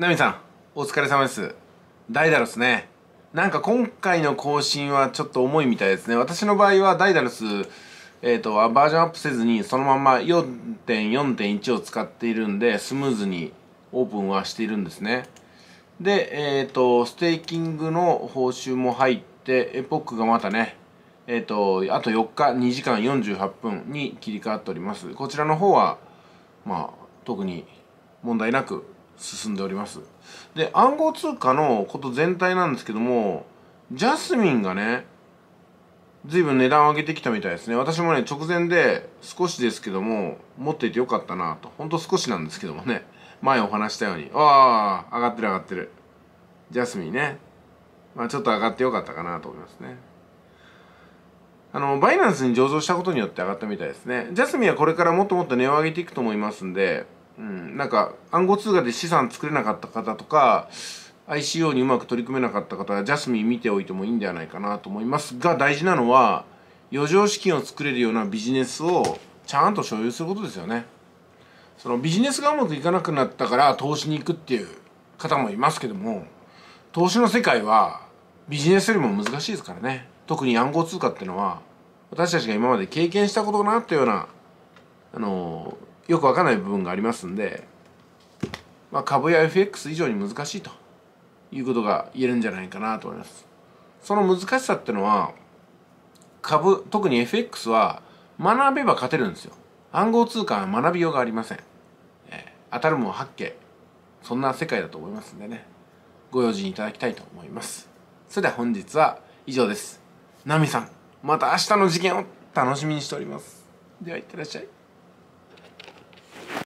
ナミさん、お疲れ様です。ダイダロスね。なんか今回の更新はちょっと重いみたいですね。私の場合はダイダロス、えっ、ー、と、バージョンアップせずにそのまま4.4.1を使っているんで、スムーズにオープンはしているんですね。で、えっ、ー、と、ステーキングの報酬も入って、エポックがまたね、えっ、ー、と、あと4日、2時間48分に切り替わっております。こちらの方は、まあ、特に問題なく進んでおりますで暗号通貨のこと全体なんですけどもジャスミンがね随分値段を上げてきたみたいですね私もね直前で少しですけども持っていてよかったなとほんと少しなんですけどもね前お話したようにああ上がってる上がってるジャスミンねまあちょっと上がってよかったかなと思いますねあの、バイナンスに上場したことによって上がったみたいですね。ジャスミンはこれからもっともっと値を上げていくと思いますんで、うん、なんか暗号通貨で資産作れなかった方とか ICO にうまく取り組めなかった方はジャスミン見ておいてもいいんではないかなと思いますが大事なのは余剰資金を作れるようなビジネスをちゃんと所有することですよねそのビジネスがうまくいかなくなったから投資に行くっていう方もいますけども投資の世界はビジネスよりも難しいですからね特に暗号通貨っていうのは私たちが今まで経験したことがなったようなあのーよくわかんない部分がありますんで、まあ、株や FX 以上に難しいということが言えるんじゃないかなと思います。その難しさってのは、株、特に FX は学べば勝てるんですよ。暗号通貨は学びようがありません。えー、当たるも八景。そんな世界だと思いますんでね。ご用心いただきたいと思います。それでは本日は以上です。ナミさん、また明日の事件を楽しみにしております。では、いってらっしゃい。